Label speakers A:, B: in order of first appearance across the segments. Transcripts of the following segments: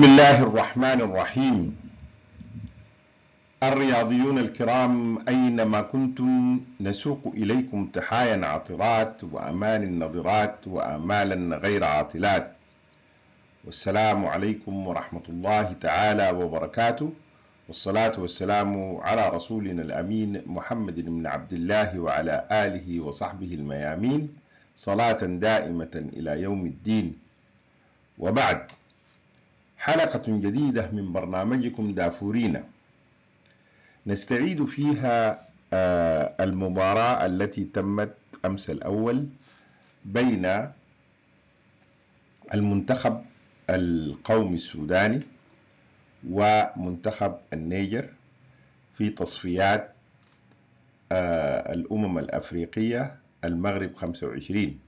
A: بسم الله الرحمن الرحيم الرياضيون الكرام أينما كنتم نسوق إليكم تحايا عطرات وأمان النظرات وأمالا غير عاطلات والسلام عليكم ورحمة الله تعالى وبركاته والصلاة والسلام على رسولنا الأمين محمد بن عبد الله وعلى آله وصحبه الميامين صلاة دائمة إلى يوم الدين وبعد حلقة جديدة من برنامجكم دافورينا نستعيد فيها آه، المباراة التي تمت أمس الأول بين المنتخب القومي السوداني ومنتخب النيجر في تصفيات آه، الأمم الأفريقية المغرب 25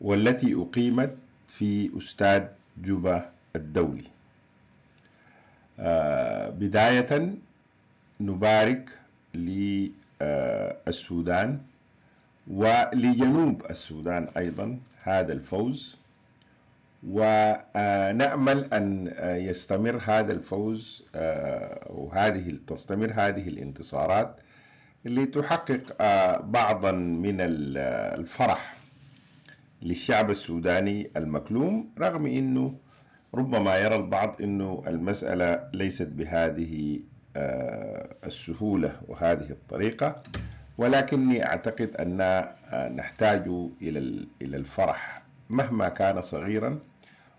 A: والتي أقيمت في أستاذ جوبا الدولي آه، بداية نبارك للسودان ولجنوب السودان أيضا هذا الفوز ونأمل أن يستمر هذا الفوز آه، وهذه تستمر هذه الانتصارات لتحقق آه، بعضا من الفرح للشعب السوداني المكلوم رغم أنه ربما يرى البعض أن المسألة ليست بهذه آه، السهولة وهذه الطريقة ولكني أعتقد أن آه، نحتاج إلى الفرح مهما كان صغيرا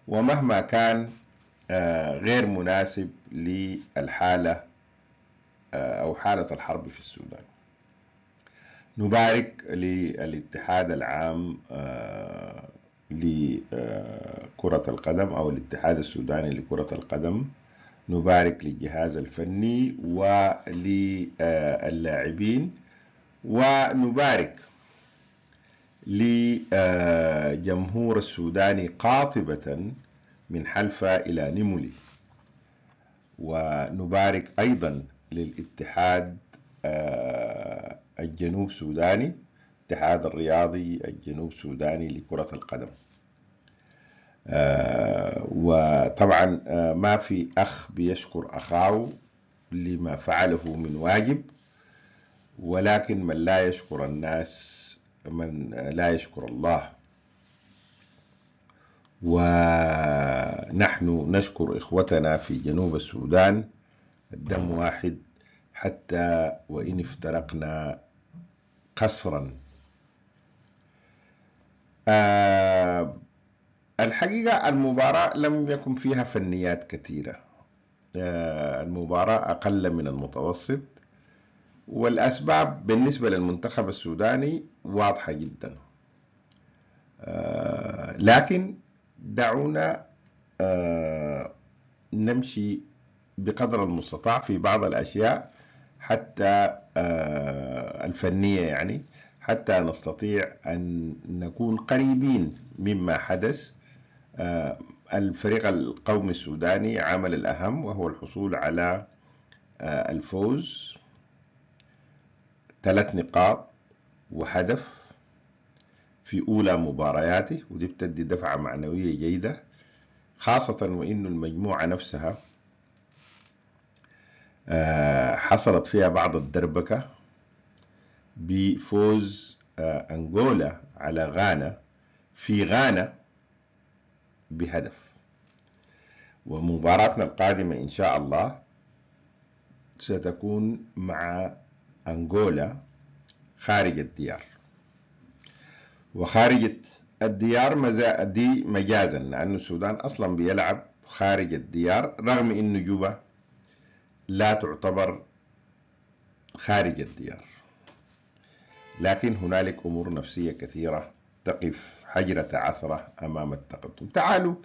A: ومهما كان آه، غير مناسب للحالة أو حالة الحرب في السودان نبارك للاتحاد العام لكرة القدم أو الاتحاد السوداني لكرة القدم نبارك للجهاز الفني وللاعبين ونبارك لجمهور السوداني قاطبة من حلفة إلى نيمولي ونبارك أيضا للاتحاد آه، الجنوب سوداني الاتحاد الرياضي الجنوب سوداني لكرة القدم آه، وطبعا آه، ما في أخ بيشكر أخاه لما فعله من واجب ولكن من لا يشكر الناس من لا يشكر الله ونحن نشكر إخوتنا في جنوب السودان الدم واحد حتى وإن افترقنا قسرا آه الحقيقة المباراة لم يكن فيها فنيات كثيرة آه المباراة أقل من المتوسط والأسباب بالنسبة للمنتخب السوداني واضحة جدا آه لكن دعونا آه نمشي بقدر المستطاع في بعض الأشياء حتى آه الفنية يعني حتى نستطيع أن نكون قريبين مما حدث آه، الفريق القومي السوداني عمل الأهم وهو الحصول على آه، الفوز ثلاث نقاط وهدف في أولى مبارياته ودي بتدي دفعة معنوية جيدة خاصة وإن المجموعة نفسها آه، حصلت فيها بعض الدربكة بفوز آه، أنغولا على غانا في غانا بهدف ومباراتنا القادمة إن شاء الله ستكون مع أنغولا خارج الديار وخارج الديار مزا دي مجازا لأن السودان أصلا بيلعب خارج الديار رغم أن جوبا لا تعتبر خارج الديار لكن هنالك أمور نفسية كثيرة تقف حجرة عثرة أمام التقدم تعالوا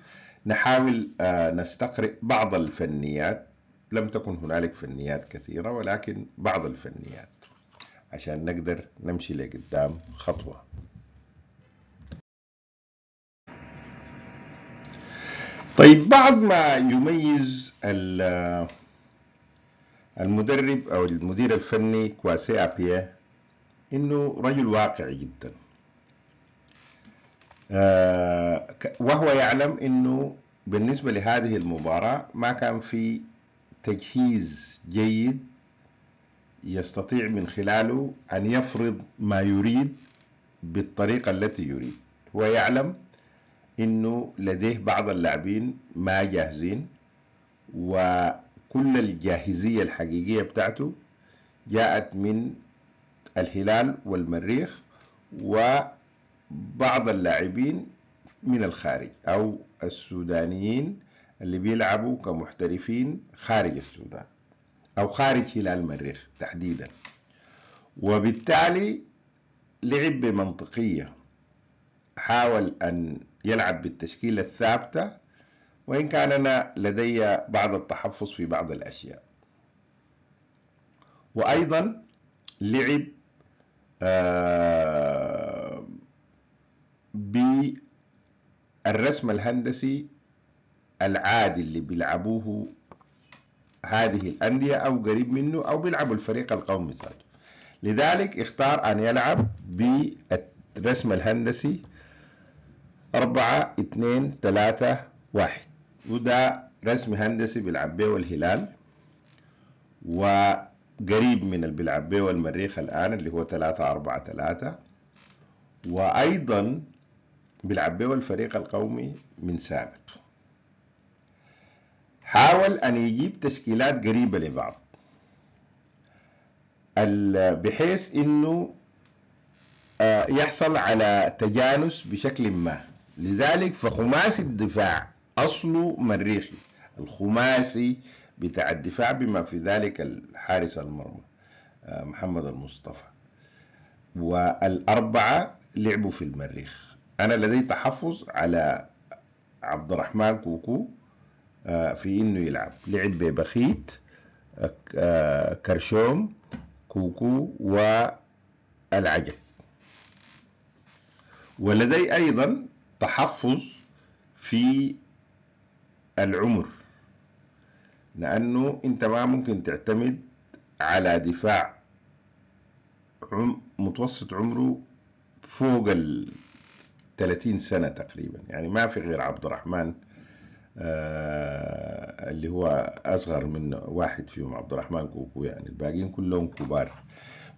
A: نحاول آه، نستقرئ بعض الفنيات لم تكن هنالك فنيات كثيرة ولكن بعض الفنيات عشان نقدر نمشي لقدام خطوة طيب بعض ما يميز آه، المدرب أو المدير الفني كواسي أبيه انه رجل واقعي جدا آه، وهو يعلم انه بالنسبة لهذه المباراة ما كان في تجهيز جيد يستطيع من خلاله أن يفرض ما يريد بالطريقة التي يريد هو يعلم أنه لديه بعض اللاعبين ما جاهزين وكل الجاهزية الحقيقية بتاعته جاءت من الهلال والمريخ وبعض اللاعبين من الخارج أو السودانيين اللي بيلعبوا كمحترفين خارج السودان أو خارج هلال المريخ تحديدا وبالتالي لعب بمنطقية حاول أن يلعب بالتشكيلة الثابتة وإن كان أنا لدي بعض التحفظ في بعض الأشياء وأيضا لعب آه، بالرسم الهندسي العادي اللي بيلعبوه هذه الأندية أو قريب منه أو بيلعبوا الفريق القومي ذاته لذلك اختار أن يلعب بالرسم الهندسي 4 2 3 1 وده رسم هندسي بيلعب به الهلال و قريب من اللي بيلعب والمريخ الآن اللي هو 3 4 3 وأيضا بيلعب به الفريق القومي من سابق حاول أن يجيب تشكيلات قريبة لبعض بحيث أنه آه، يحصل على تجانس بشكل ما لذلك فخماسي الدفاع أصله مريخي الخماسي بتاع الدفاع بما في ذلك الحارس المرمى آه، محمد المصطفى والأربعة لعبوا في المريخ أنا لدي تحفظ على عبد الرحمن كوكو آه، في إنه يلعب لعب ببخيت آه، كرشوم كوكو والعجب ولدي أيضا تحفظ في العمر لأنه أنت ما ممكن تعتمد على دفاع عم متوسط عمره فوق ال 30 سنة تقريبا يعني ما في غير عبد الرحمن آه اللي هو أصغر من واحد فيهم عبد الرحمن كوكو يعني الباقيين كلهم كبار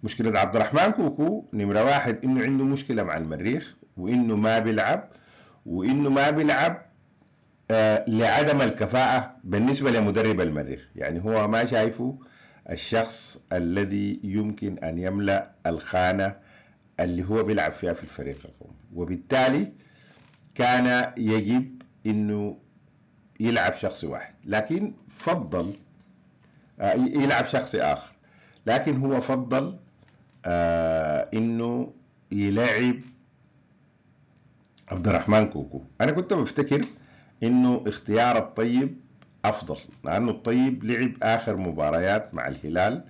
A: مشكلة عبد الرحمن كوكو نمرة واحد إنه عنده مشكلة مع المريخ وإنه ما بيلعب وإنه ما بيلعب آه، لعدم الكفاءة بالنسبة لمدرب المريخ يعني هو ما شايفه الشخص الذي يمكن أن يملأ الخانة اللي هو بيلعب فيها في الفريق القومي وبالتالي كان يجب أنه يلعب شخص واحد لكن فضل آه، يلعب شخص آخر لكن هو فضل آه، أنه يلعب عبد الرحمن كوكو أنا كنت بفتكر انه اختيار الطيب افضل لانه الطيب لعب اخر مباريات مع الهلال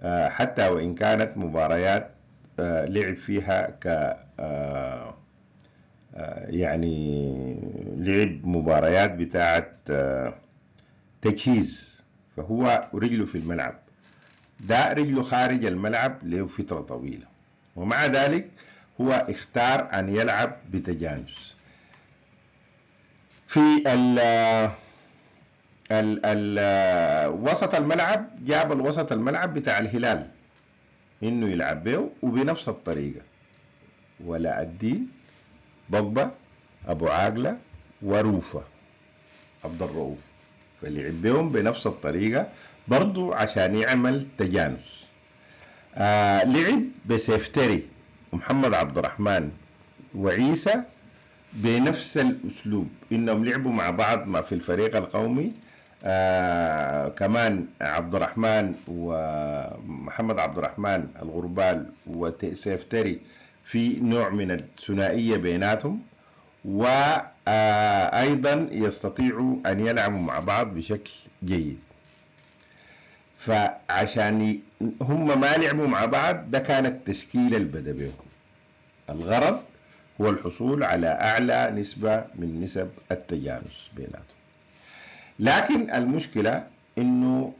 A: آه، حتى وان كانت مباريات آه، لعب فيها ك آه، يعني لعب مباريات بتاعة تجهيز فهو رجله في الملعب ده رجله خارج الملعب له فترة طويلة ومع ذلك هو اختار أن يلعب بتجانس في ال ال ال وسط الملعب جاب الوسط الملعب بتاع الهلال انه يلعب به وبنفس الطريقه ولا الدين بقبة ابو عاقله وروفه عبد الرؤوف فلعب بهم بنفس الطريقه برضو عشان يعمل تجانس آه لعب بسيفتري ومحمد عبد الرحمن وعيسى بنفس الأسلوب إنهم لعبوا مع بعض ما في الفريق القومي آه كمان عبد الرحمن ومحمد عبد الرحمن الغربال وسيف تري في نوع من الثنائية بيناتهم وأيضا آه، يستطيعوا أن يلعبوا مع بعض بشكل جيد فعشان هم ما لعبوا مع بعض ده كانت تشكيلة البدبيهم الغرض والحصول على أعلى نسبة من نسب التجانس بيناتهم لكن المشكلة إنه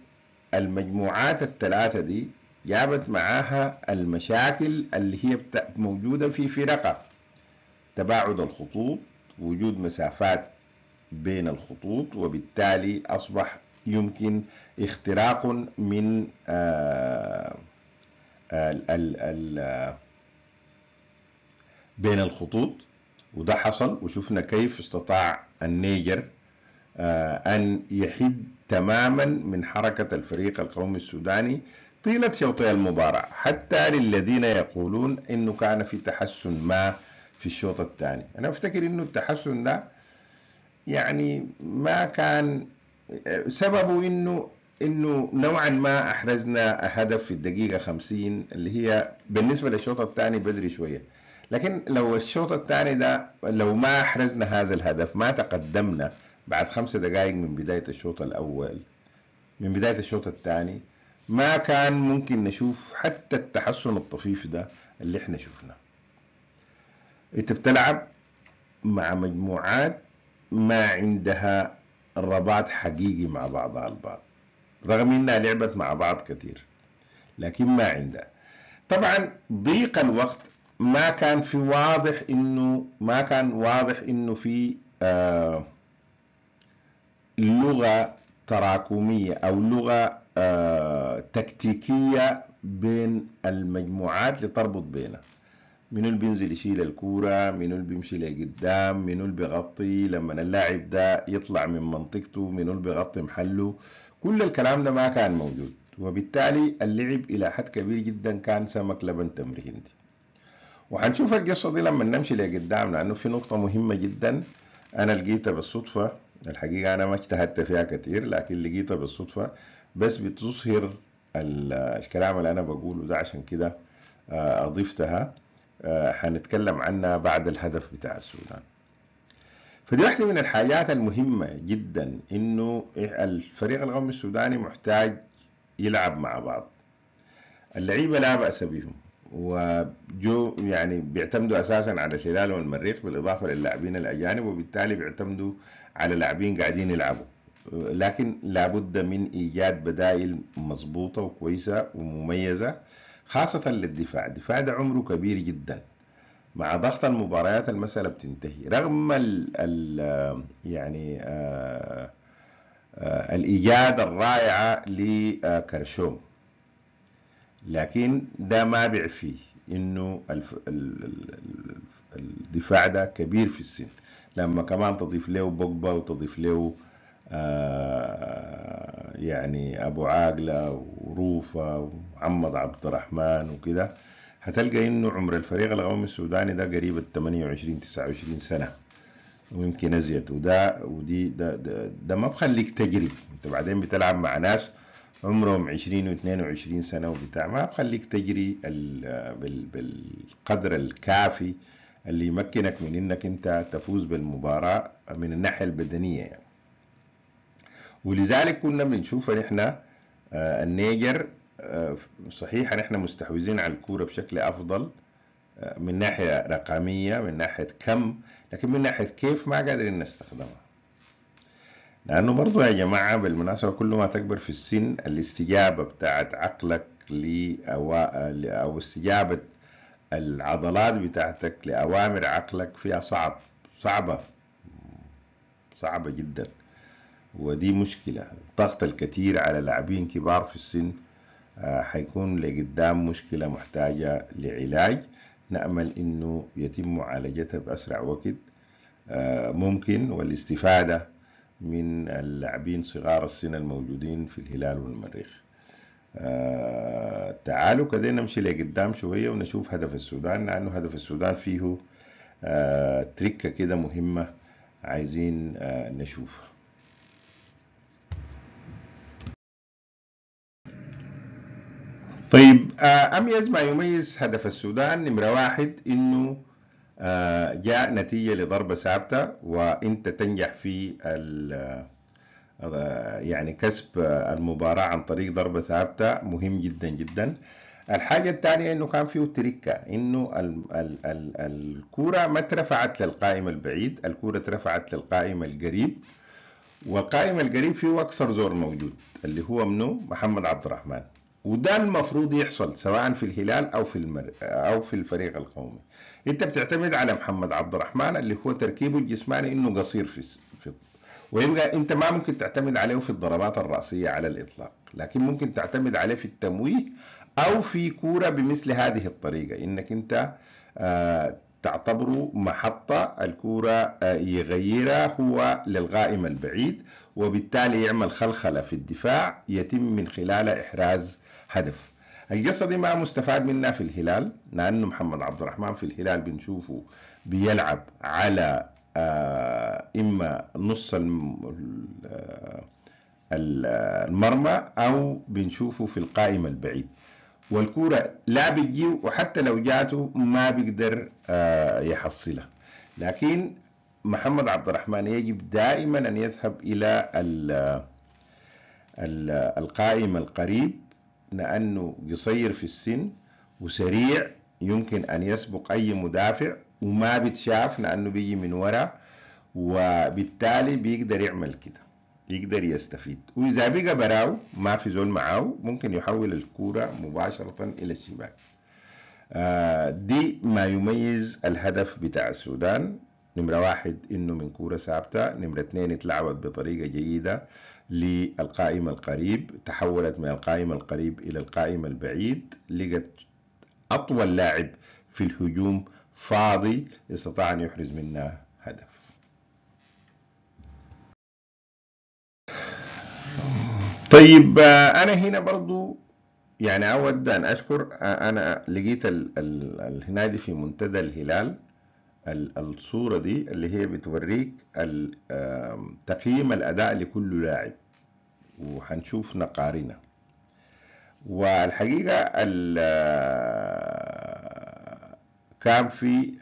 A: المجموعات الثلاثة دي جابت معاها المشاكل اللي هي موجودة في فرقة تباعد الخطوط وجود مسافات بين الخطوط وبالتالي أصبح يمكن اختراق من آآ آه، آآ آه، ال ال بين الخطوط وده حصل وشفنا كيف استطاع النيجر آه، أن يحد تماما من حركة الفريق القومي السوداني طيلة شوطي المباراة حتى للذين يقولون أنه كان في تحسن ما في الشوط الثاني أنا أفتكر أنه التحسن ده يعني ما كان آه، سببه أنه انه نوعا ما احرزنا هدف في الدقيقة 50 اللي هي بالنسبة للشوط الثاني بدري شوية لكن لو الشوط الثاني ده لو ما احرزنا هذا الهدف ما تقدمنا بعد خمس دقائق من بداية الشوط الأول من بداية الشوط الثاني ما كان ممكن نشوف حتى التحسن الطفيف ده اللي احنا شفناه انت بتلعب مع مجموعات ما عندها الرباط حقيقي مع بعضها البعض رغم انها لعبت مع بعض كثير لكن ما عندها طبعا ضيق الوقت ما كان في واضح انه ما كان واضح انه في آه، لغه تراكميه او لغه آه، تكتيكيه بين المجموعات لتربط بينها من اللي بينزل يشيل الكورة من اللي بيمشي لقدام من اللي بيغطي لما اللاعب ده يطلع من منطقته من اللي بيغطي محله كل الكلام ده ما كان موجود وبالتالي اللعب إلى حد كبير جدا كان سمك لبن تمرين دي وهنشوف القصة دي لما نمشي لقدام لأنه في نقطة مهمة جدا أنا لقيتها بالصدفة الحقيقة أنا ما اجتهدت فيها كتير لكن لقيتها بالصدفة بس بتظهر الكلام اللي أنا بقوله ده عشان كده آه، أضفتها هنتكلم آه، عنها بعد الهدف بتاع السودان فدي واحدة من الحاجات المهمة جدا إنه الفريق القومي السوداني محتاج يلعب مع بعض اللعيبة لا بأس بهم وجو يعني بيعتمدوا اساسا على شلال والمريخ بالاضافه للاعبين الاجانب وبالتالي بيعتمدوا على لاعبين قاعدين يلعبوا لكن لابد من ايجاد بدائل مظبوطه وكويسه ومميزه خاصه للدفاع، الدفاع ده عمره كبير جدا مع ضغط المباريات المساله بتنتهي رغم ال ال يعني آآ آه، آآ آه، الايجاد الرائعه لكرشوم لكن ده ما بيع فيه انه الدفاع ده كبير في السن لما كمان تضيف له بوجبا وتضيف له آه يعني ابو عاقله وروفه وعمد عبد الرحمن وكده هتلقى انه عمر الفريق القومي السوداني ده قريب ال 28 29 سنه ويمكن ازيد وده ودي ده, ده, ده ما بخليك تجري انت بعدين بتلعب مع ناس عمرهم 20 و22 سنة وبتاع ما بخليك تجري بالقدر الكافي اللي يمكنك من انك انت تفوز بالمباراة من الناحية البدنية يعني. ولذلك كنا بنشوف احنا آه، النيجر آه، صحيح احنا مستحوذين على الكورة بشكل أفضل آه، من ناحية رقمية من ناحية كم لكن من ناحية كيف ما قادرين نستخدمها لأنه برضو يا جماعة بالمناسبة كل ما تكبر في السن الاستجابة بتاعت عقلك أو, أو استجابة العضلات بتاعتك لأوامر عقلك فيها صعب صعبة صعبة جدا ودي مشكلة الضغط الكثير على لاعبين كبار في السن آه، حيكون لقدام مشكلة محتاجة لعلاج نأمل أنه يتم معالجتها بأسرع وقت آه، ممكن والاستفادة من اللاعبين صغار السن الموجودين في الهلال والمريخ آه تعالوا كده نمشي لقدام شوية ونشوف هدف السودان لأنه هدف السودان فيه آه تركة كده مهمة عايزين آه نشوفها طيب آه، أميز ما يميز هدف السودان نمرة واحد إنه آه، جاء نتيجة لضربة ثابتة وانت تنجح في آه، يعني كسب المباراة عن طريق ضربة ثابتة مهم جدا جدا الحاجة الثانية انه كان فيه تركة انه ال الكورة ما اترفعت للقائم البعيد الكورة اترفعت للقائم القريب والقائم القريب فيه اكثر زور موجود اللي هو منه محمد عبد الرحمن وده المفروض يحصل سواء في الهلال او في المر... او في الفريق القومي انت بتعتمد على محمد عبد الرحمن اللي هو تركيبه الجسماني انه قصير في, في ويبقى انت ما ممكن تعتمد عليه في الضربات الراسيه على الاطلاق لكن ممكن تعتمد عليه في التمويه او في كوره بمثل هذه الطريقه انك انت آه تعتبر محطة الكورة آه، يغيرها هو للغائم البعيد وبالتالي يعمل خلخلة في الدفاع يتم من خلال إحراز هدف القصة دي ما مستفاد منها في الهلال لأنه محمد عبد الرحمن في الهلال بنشوفه بيلعب على آه، إما نص آه، المرمى أو بنشوفه في القائمة البعيد والكورة لا بتجي وحتى لو جاته ما بيقدر آه، يحصلها لكن محمد عبد الرحمن يجب دائما أن يذهب إلى القائم القريب لأنه قصير في السن وسريع يمكن أن يسبق أي مدافع وما بتشاف لأنه بيجي من وراء وبالتالي بيقدر يعمل كده يقدر يستفيد وإذا بقى براو ما في زول معاه ممكن يحول الكورة مباشرة إلى الشباك آه دي ما يميز الهدف بتاع السودان نمرة واحد إنه من كورة ثابتة نمرة اثنين اتلعبت بطريقة جيدة للقائم القريب تحولت من القائم القريب إلى القائم البعيد لقت أطول لاعب في الهجوم فاضي استطاع أن يحرز منه هدف طيب آه، انا هنا برضو يعني اود ان اشكر آه، انا لقيت ال هنا دي في منتدى الهلال الصورة دي اللي هي بتوريك تقييم الأداء لكل لاعب وحنشوف نقارنة والحقيقة آه، كان في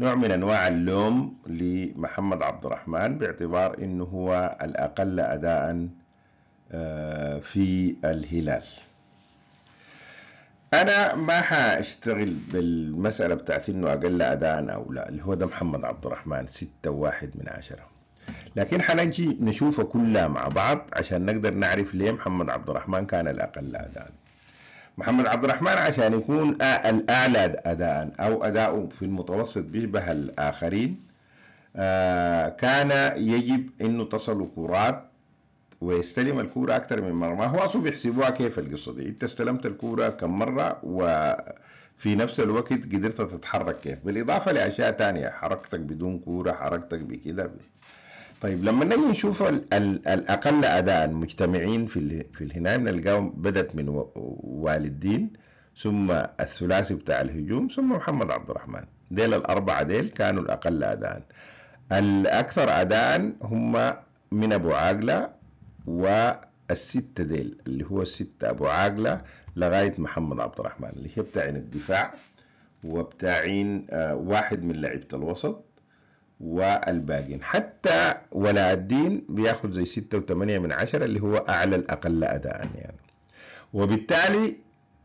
A: نوع من أنواع اللوم لمحمد عبد الرحمن باعتبار أنه هو الأقل أداءً آه، في الهلال انا ما حاشتغل بالمساله بتاعت انه اقل اداء او لا اللي هو ده محمد عبد الرحمن ستة واحد من عشرة لكن حنجي نشوفها كلها مع بعض عشان نقدر نعرف ليه محمد عبد الرحمن كان الاقل اداء محمد عبد الرحمن عشان يكون الاعلى اداء او اداؤه في المتوسط بيشبه الاخرين آه، كان يجب انه تصل كرات ويستلم الكورة أكثر من مرة ما هو أصلا بيحسبوها كيف القصة دي أنت استلمت الكورة كم مرة وفي نفس الوقت قدرت تتحرك كيف بالإضافة لأشياء تانية حركتك بدون كورة حركتك بكده طيب لما نجي نشوف الأقل أداء المجتمعين في, ال في الهنا بنلقاهم بدت من والدين ثم الثلاثي بتاع الهجوم ثم محمد عبد الرحمن ديل الأربعة ديل كانوا الأقل أداء الأكثر أداء هم من أبو عاقلة والستة ديل اللي هو الستة أبو عاقلة لغاية محمد عبد الرحمن اللي هي بتاعين الدفاع وبتاعين آه، واحد من لعيبة الوسط والباقين حتى ولاء الدين بياخد زي ستة وثمانية من عشرة اللي هو أعلى الأقل أداء يعني وبالتالي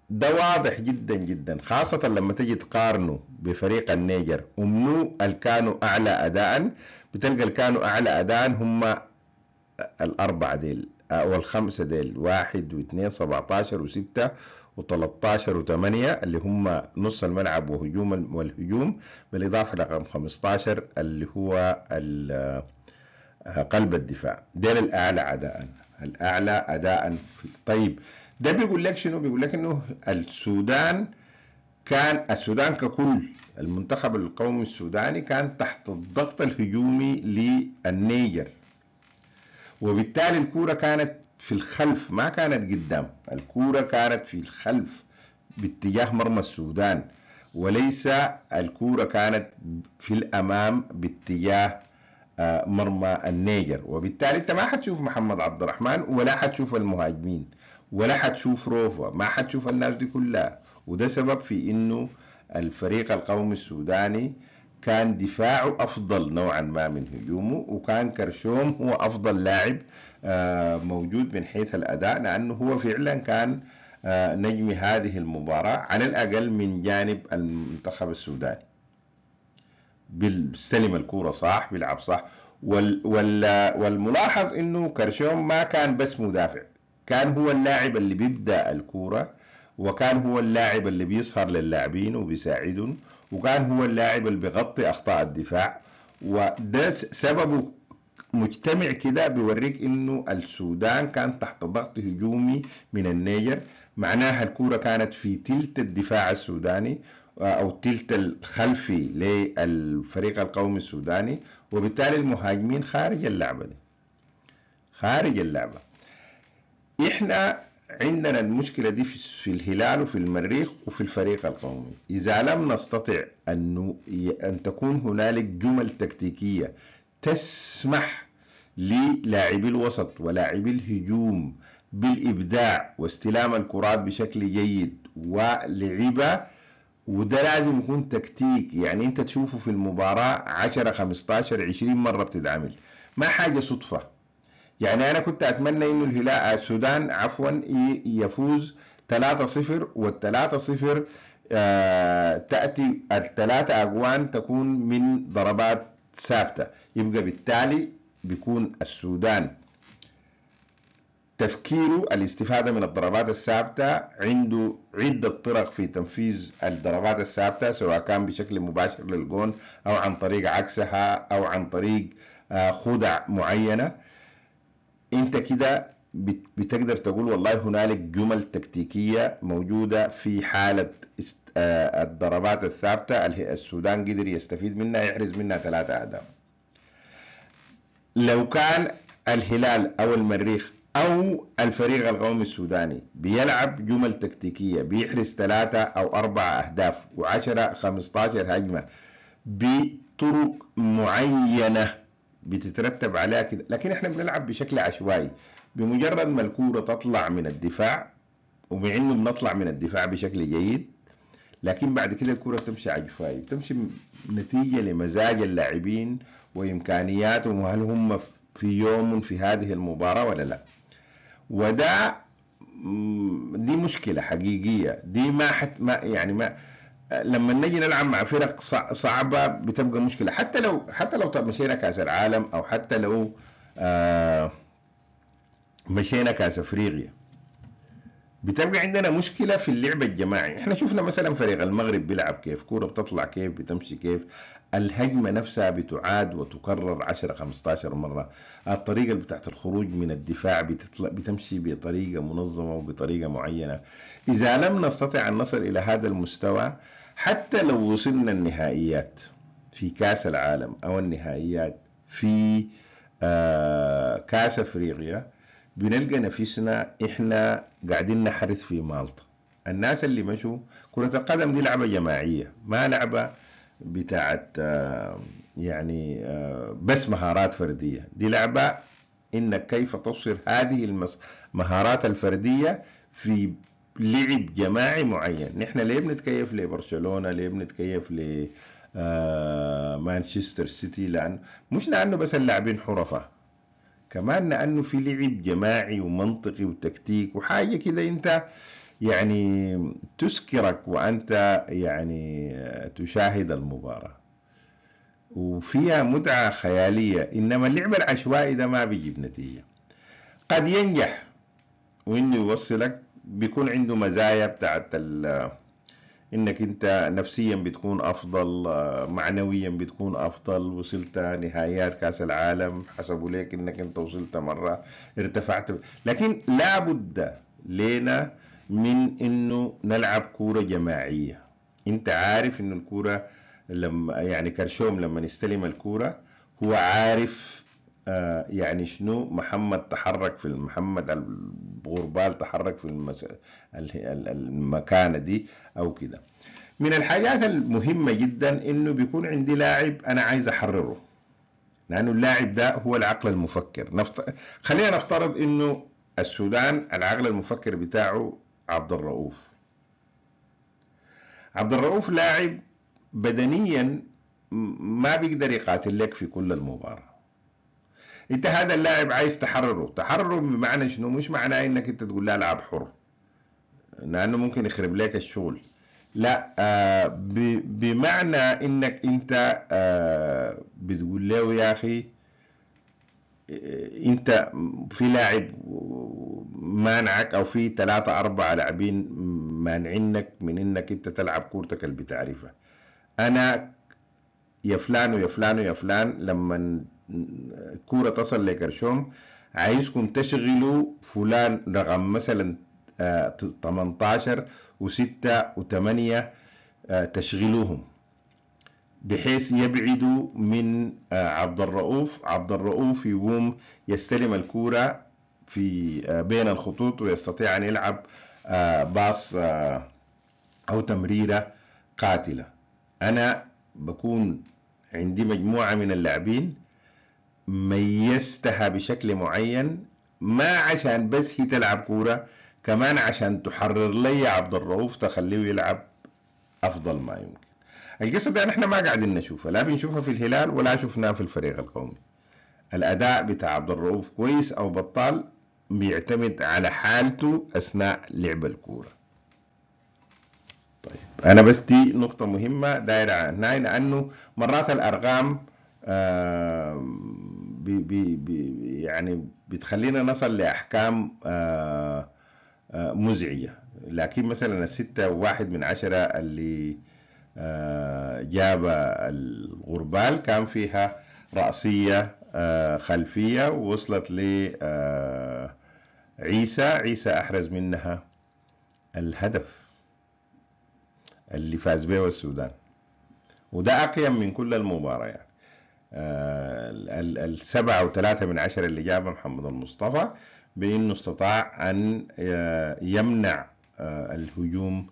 A: ده واضح جدا جدا خاصة لما تجي تقارنه بفريق النيجر ومنو اللي كانوا أعلى أداء بتلقى اللي كانوا أعلى أداء هم الأربعة ديل أو الخمسة ديل واحد واثنين سبعة عشر وستة و13 و8 اللي هم نص الملعب وهجوم والهجوم بالاضافه لرقم 15 اللي هو آه، قلب الدفاع ديل الاعلى اداء الاعلى اداء طيب ده بيقول لك شنو بيقول لك انه السودان كان السودان ككل المنتخب القومي السوداني كان تحت الضغط الهجومي للنيجر وبالتالي الكورة كانت في الخلف ما كانت قدام الكورة كانت في الخلف باتجاه مرمى السودان وليس الكورة كانت في الأمام باتجاه آه، مرمى النيجر وبالتالي انت ما حتشوف محمد عبد الرحمن ولا حتشوف المهاجمين ولا حتشوف روفا ما حتشوف الناس دي كلها وده سبب في انه الفريق القومي السوداني كان دفاعه أفضل نوعا ما من هجومه وكان كرشوم هو أفضل لاعب آه، موجود من حيث الأداء لأنه هو فعلا كان آه، نجم هذه المباراة على الأقل من جانب المنتخب السوداني بيستلم الكورة صح بيلعب صح وال وال والملاحظ انه كرشوم ما كان بس مدافع كان هو اللاعب اللي بيبدا الكوره وكان هو اللاعب اللي بيسهر للاعبين وبيساعدهم وكان هو اللاعب اللي بيغطي اخطاء الدفاع وده سببه مجتمع كده بيوريك انه السودان كان تحت ضغط هجومي من النيجر معناها الكوره كانت في تلت الدفاع السوداني آه، او التلت الخلفي للفريق القومي السوداني وبالتالي المهاجمين خارج اللعبه دي خارج اللعبه احنا عندنا المشكلة دي في الهلال وفي المريخ وفي الفريق القومي إذا لم نستطع أن, أن تكون هنالك جمل تكتيكية تسمح للاعبي الوسط ولاعبي الهجوم بالإبداع واستلام الكرات بشكل جيد ولعبة وده لازم يكون تكتيك يعني انت تشوفه في المباراة 10 15 20 مرة بتدعمل ما حاجة صدفة يعني أنا كنت أتمنى إنه الهلال آه، السودان عفوا يفوز 3-0 والثلاثة 3 آه تأتي الثلاث أجوان تكون من ضربات ثابتة يبقى بالتالي بيكون السودان تفكيره الاستفادة من الضربات الثابتة عنده عدة طرق في تنفيذ الضربات الثابتة سواء كان بشكل مباشر للجون أو عن طريق عكسها أو عن طريق آه، خدع معينة انت كده بتقدر تقول والله هنالك جمل تكتيكية موجودة في حالة آه، الضربات الثابتة السودان قدر يستفيد منها يحرز منها ثلاثة أهداف لو كان الهلال أو المريخ أو الفريق القومي السوداني بيلعب جمل تكتيكية بيحرز ثلاثة أو أربعة أهداف وعشرة 10 15 هجمة بطرق معينة بتترتب عليها كده لكن احنا بنلعب بشكل عشوائي بمجرد ما الكوره تطلع من الدفاع ومع انه بنطلع من الدفاع بشكل جيد لكن بعد كده الكوره تمشي عشوائي تمشي نتيجه لمزاج اللاعبين وامكانياتهم وهل هم في يوم في هذه المباراه ولا لا وده دي مشكله حقيقيه دي ما حت ما يعني ما لما نجي نلعب مع فرق صعبه بتبقى مشكله حتى لو حتى لو مشينا كاس العالم او حتى لو آه، مشينا كاس افريقيا بتبقى عندنا مشكله في اللعب الجماعي احنا شفنا مثلا فريق المغرب بيلعب كيف كوره بتطلع كيف بتمشي كيف الهجمه نفسها بتعاد وتكرر 10 15 مره الطريقه بتاعت الخروج من الدفاع بتطلع بتمشي بطريقه منظمه وبطريقه معينه اذا لم نستطع ان نصل الى هذا المستوى حتى لو وصلنا النهائيات في كاس العالم او النهائيات في آه كاس افريقيا بنلقى نفسنا احنا قاعدين نحرث في مالطا الناس اللي مشوا كرة القدم دي لعبة جماعية ما لعبة بتاعت آه، يعني آه، بس مهارات فردية دي لعبة انك كيف تصير هذه المهارات الفردية في لعب جماعي معين نحن ليه بنتكيف لبرشلونه ليه بنتكيف ل آه، مانشستر سيتي لأن مش لأنه بس اللاعبين حرفاء كمان لأنه في لعب جماعي ومنطقي وتكتيك وحاجة كده أنت يعني تسكرك وأنت يعني تشاهد المباراة وفيها متعة خيالية إنما اللعب العشوائي ده ما بيجيب نتيجة قد ينجح وإنه يوصلك بيكون عنده مزايا بتاعت ال انك انت نفسيا بتكون افضل معنويا بتكون افضل وصلت نهايات كاس العالم حسبوا ليك انك انت وصلت مره ارتفعت لكن لابد لنا من انه نلعب كوره جماعيه انت عارف انه الكوره لما يعني كرشوم لما يستلم الكوره هو عارف آه، يعني شنو محمد تحرك في محمد الغربال تحرك في المس... المكانه دي او كده من الحاجات المهمه جدا انه بيكون عندي لاعب انا عايز احرره لانه اللاعب ده هو العقل المفكر نفط... خلينا نفترض انه السودان العقل المفكر بتاعه عبد الرؤوف عبد الرؤوف لاعب بدنيا ما بيقدر يقاتل لك في كل المباراه انت هذا اللاعب عايز تحرره تحرره بمعنى شنو مش معناه انك انت تقول لا العب حر لانه ممكن يخرب لك الشغل لا آه بمعنى انك انت آه بتقول له يا اخي آه، انت في لاعب مانعك او في ثلاثة أربعة لاعبين مانعينك من انك انت تلعب كورتك اللي بتعرفها انا يا فلان ويا فلان ويا فلان لما كورة تصل لكرشوم عايزكم تشغلوا فلان رقم مثلا 18 و6 و8 تشغلوهم بحيث يبعدوا من آه، عبد الرؤوف عبد الرؤوف يقوم يستلم الكورة في آه، بين الخطوط ويستطيع أن يلعب آه، باص أو تمريرة قاتلة أنا بكون عندي مجموعة من اللاعبين ميزتها بشكل معين ما عشان بس هي تلعب كورة كمان عشان تحرر لي عبد الرؤوف تخليه يلعب أفضل ما يمكن القصة دي احنا ما قاعدين نشوفها لا بنشوفها في الهلال ولا شفناها في الفريق القومي الأداء بتاع عبد الرؤوف كويس أو بطال بيعتمد على حالته أثناء لعب الكورة طيب أنا بس دي نقطة مهمة دايرة عنها لأنه مرات الأرقام آه بي بي يعني بتخلينا نصل لاحكام آه، آه، مزعجه لكن مثلا الستة واحد من عشرة اللي آه، جاب الغربال كان فيها رأسية خلفية وصلت لعيسى عيسى أحرز منها الهدف اللي فاز به السودان وده أقيم من كل المباريات يعني. آه، السبعة وثلاثة من عشرة اللي جابها محمد المصطفى بأنه استطاع أن آه، يمنع آه، الهجوم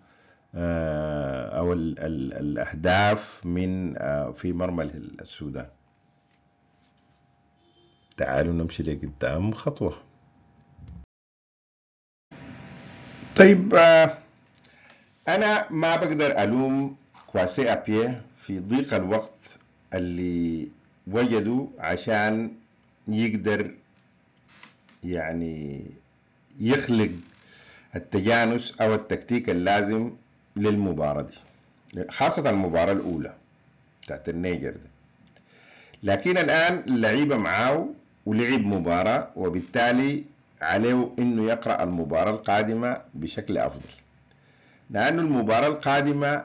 A: أو الأهداف من في مرمى السودان تعالوا نمشي لقدام خطوة طيب أنا ما بقدر ألوم كواسي أبيه في ضيق الوقت اللي وجدوا عشان يقدر يعني يخلق التجانس او التكتيك اللازم للمباراة دي خاصة المباراة الأولى بتاعت النيجر دي لكن الآن اللعيبة معاه ولعب مباراة وبالتالي عليه انه يقرأ المباراة القادمة بشكل أفضل لأن المباراة القادمة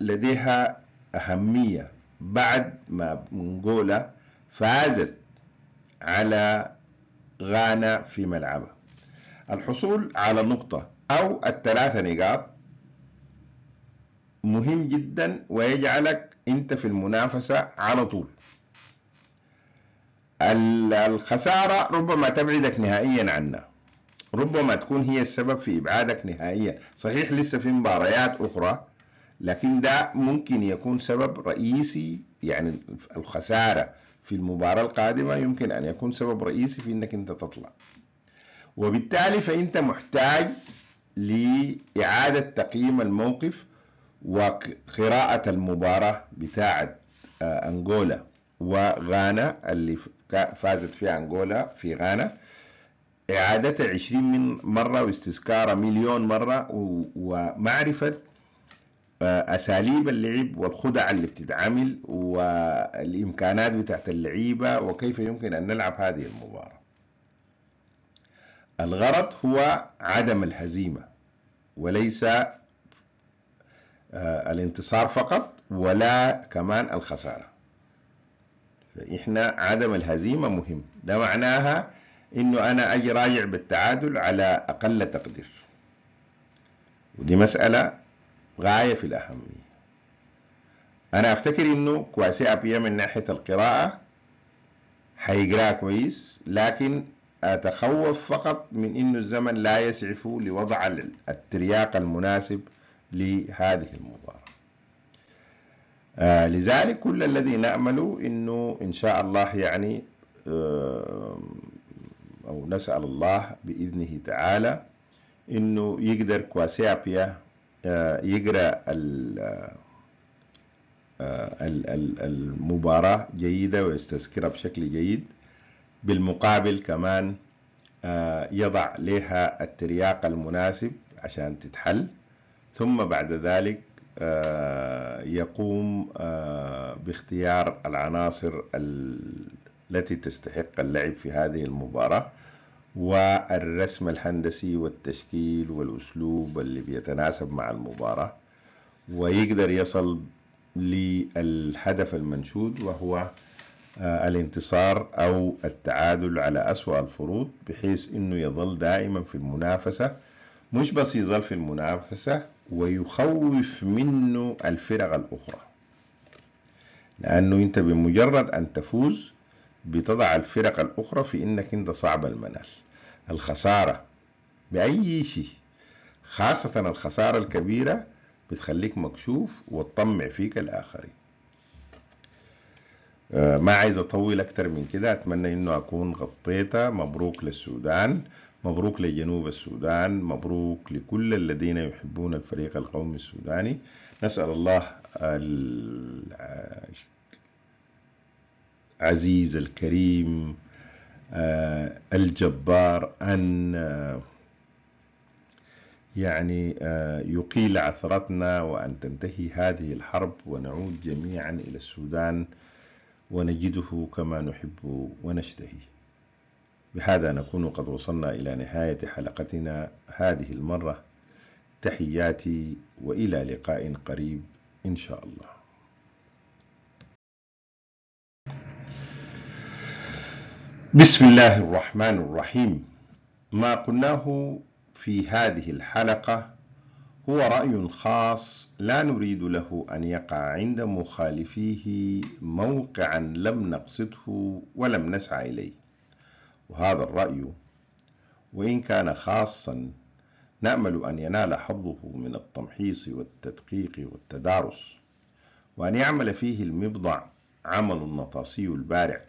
A: لديها أهمية بعد ما منغولا فازت على غانا في ملعبها الحصول على نقطة أو الثلاثة نقاط مهم جدا ويجعلك أنت في المنافسة على طول الخسارة ربما تبعدك نهائيا عنها ربما تكون هي السبب في إبعادك نهائيا صحيح لسه في مباريات أخرى لكن ده ممكن يكون سبب رئيسي يعني الخسارة في المباراة القادمة يمكن أن يكون سبب رئيسي في أنك أنت تطلع وبالتالي فأنت محتاج لإعادة تقييم الموقف وقراءة المباراة بتاعة آه، أنغولا وغانا اللي فازت في أنغولا في غانا إعادتها 20 من مرة واستذكارها مليون مرة ومعرفة اساليب اللعب والخدع اللي بتتعمل والامكانات بتاعت اللعيبه وكيف يمكن ان نلعب هذه المباراه الغرض هو عدم الهزيمه وليس آه، الانتصار فقط ولا كمان الخساره فاحنا عدم الهزيمه مهم ده معناها انه انا اجي راجع بالتعادل على اقل تقدير ودي مساله غاية في الأهمية أنا أفتكر إنه كواسي أبيا من ناحية القراءة هيقرأ كويس لكن أتخوف فقط من إنه الزمن لا يسعف لوضع الترياق المناسب لهذه المباراة آه لذلك كل الذي نأمله إنه إن شاء الله يعني آه أو نسأل الله بإذنه تعالى إنه يقدر كواسيابيا آه، يقرأ آه، المباراة جيدة ويستذكرها بشكل جيد بالمقابل كمان آه، يضع لها الترياق المناسب عشان تتحل ثم بعد ذلك يقوم باختيار العناصر التي تستحق اللعب في هذه المباراة والرسم الهندسي والتشكيل والأسلوب اللي بيتناسب مع المباراة ويقدر يصل للهدف المنشود وهو آه، الانتصار أو التعادل على أسوأ الفروض بحيث أنه يظل دائما في المنافسة مش بس يظل في المنافسة ويخوف منه الفرق الأخرى لأنه أنت بمجرد أن تفوز بتضع الفرق الأخرى في إنك أنت صعب المنال الخسارة بأي شيء خاصة الخسارة الكبيرة بتخليك مكشوف وتطمع فيك الآخرين آه، ما عايز أطول أكتر من كده أتمنى إنه أكون غطيتة مبروك للسودان مبروك لجنوب السودان مبروك لكل الذين يحبون الفريق القومي السوداني نسأل الله آه، عزيز الكريم آه، الجبار أن آه، يعني آه، يقيل عثرتنا وأن تنتهي هذه الحرب ونعود جميعا إلى السودان ونجده كما نحب ونشتهي بهذا نكون قد وصلنا إلى نهاية حلقتنا هذه المرة تحياتي وإلى لقاء قريب إن شاء الله بسم الله الرحمن الرحيم ما قلناه في هذه الحلقة هو رأي خاص لا نريد له أن يقع عند مخالفيه موقعا لم نقصده ولم نسعى إليه وهذا الرأي وإن كان خاصا نأمل أن ينال حظه من التمحيص والتدقيق والتدارس وأن يعمل فيه المبضع عمل النطاسي البارع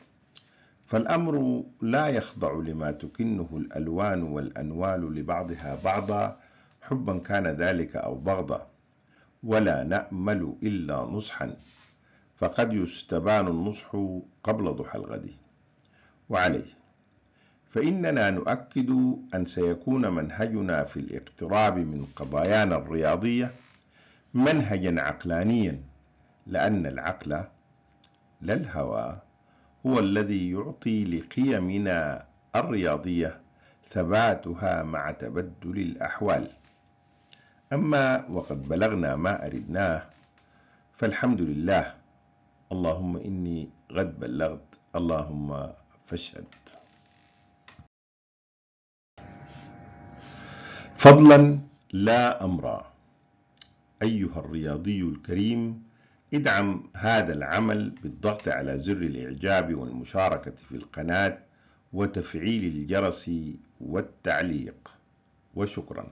A: فالأمر لا يخضع لما تكنه الألوان والأنوال لبعضها بعضا حبا كان ذلك أو بغضا ولا نأمل إلا نصحا فقد يستبان النصح قبل ضحى الغد وعليه فإننا نؤكد أن سيكون منهجنا في الاقتراب من قضايانا الرياضية منهجا عقلانيا لأن العقل لا الهوى هو الذي يعطي لقيمنا الرياضية ثباتها مع تبدل الأحوال أما وقد بلغنا ما أردناه فالحمد لله اللهم إني قد بلغت اللهم فاشهد فضلا لا أمرا أيها الرياضي الكريم ادعم هذا العمل بالضغط على زر الإعجاب والمشاركة في القناة وتفعيل الجرس والتعليق وشكراً